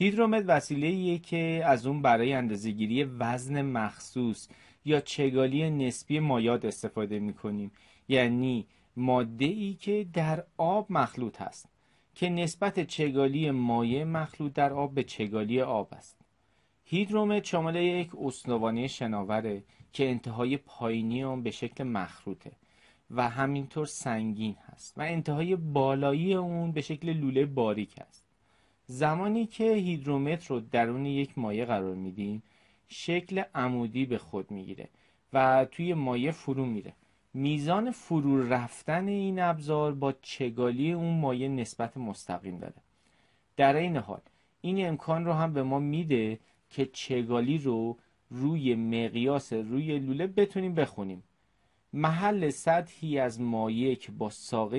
هیدرومت وسیله که از اون برای اندازهگیری وزن مخصوص یا چگالی نسبی مایاد استفاده می کنیم یعنی ماده ای که در آب مخلوط هست که نسبت چگالی مایع مخلوط در آب به چگالی آب است هیدرومت شامل یک اسنوانه شناوره که انتهای پایینی آن به شکل مخروطه و همینطور سنگین هست و انتهای بالایی اون به شکل لوله باریک است زمانی که هیدرومتر رو درون یک مایع قرار میدیم شکل عمودی به خود میگیره و توی مایه فرو میره میزان فرو رفتن این ابزار با چگالی اون مایه نسبت مستقیم داره در این حال این امکان رو هم به ما میده که چگالی رو روی مقیاس روی لوله بتونیم بخونیم محل سطحی از مایع که با ساقه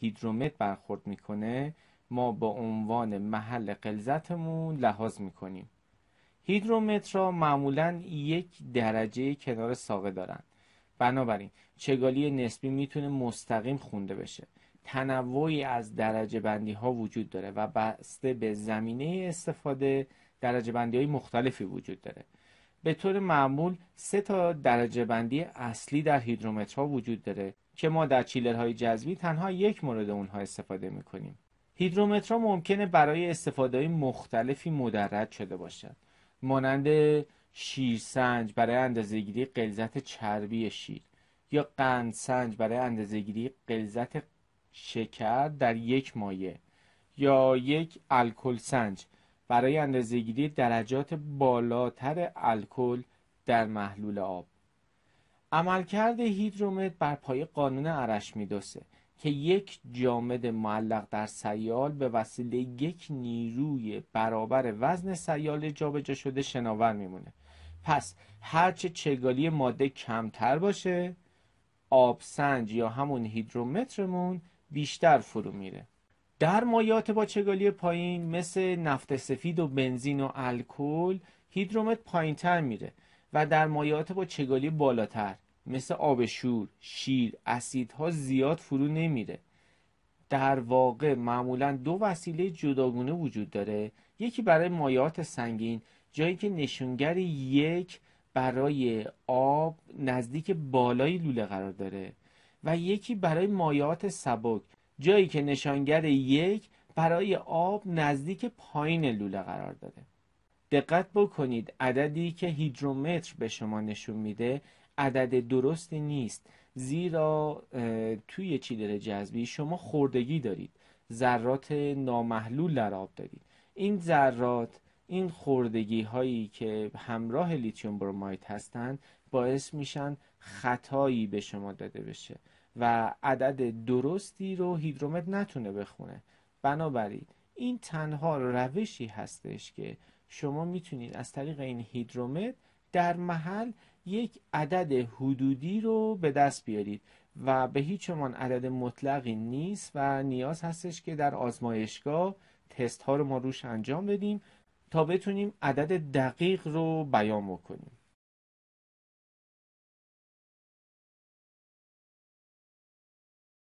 هیدرومتر برخورد میکنه ما با عنوان محل قلزتمون لحاظ میکنیم هیدرومترها معمولا یک درجه کنار ساقه دارند بنابراین چگالی نسبی میتونه مستقیم خونده بشه تنوعی از درجه بندی ها وجود داره و بسته به زمینه استفاده درجه بندی های مختلفی وجود داره به طور معمول سه تا درجه بندی اصلی در هیدرومترها وجود داره که ما در چیلرهای جذبی تنها یک مورد اونها استفاده میکنیم هیدرومترا ممکنه برای استفاده مختلفی مدرد شده باشد مانند شیرسنج برای اندازهگیری قلزت چربی شیر یا قندسنج برای اندازهگیری قلزت شکر در یک مایه یا یک الکل سنج برای اندازهگیری درجات بالاتر الکل در محلول آب عملکرد هیدرومتر بر پای قانون عرش ارشمیدسه که یک جامد معلق در سیال به وسیله یک نیروی برابر وزن سیال جابجا شده شناور میمونه پس هرچه چگالی ماده کمتر باشه آبسنج یا همون هیدرومترمون بیشتر فرو میره در مایات با چگالی پایین مثل نفت سفید و بنزین و الکل هیدرومتر پایینتر میره و در مایات با چگالی بالاتر مثل آب شور شیر اسیدها زیاد فرو نمیره در واقع معمولا دو وسیله جداگونه وجود داره یکی برای مایات سنگین جایی که نشانگر یک برای آب نزدیک بالای لوله قرار داره و یکی برای مایات سبک جایی که نشانگر یک برای آب نزدیک پایین لوله قرار داره دقت بکنید عددی که هیدرومتر به شما نشون میده عدد درستی نیست زیرا توی چیدر جذبی شما خوردگی دارید ذرات نامحلول در آب دارید این ذرات این خوردگی هایی که همراه لیتیوم برومایت هستند باعث میشن خطایی به شما داده بشه و عدد درستی رو هیدرومت نتونه بخونه بنابراین این تنها روشی هستش که شما میتونید از طریق این هیدرومت در محل یک عدد حدودی رو به دست بیارید و به هیچ من عدد مطلقی نیست و نیاز هستش که در آزمایشگاه تست ها رو ما روش انجام بدیم تا بتونیم عدد دقیق رو بیان بکنیم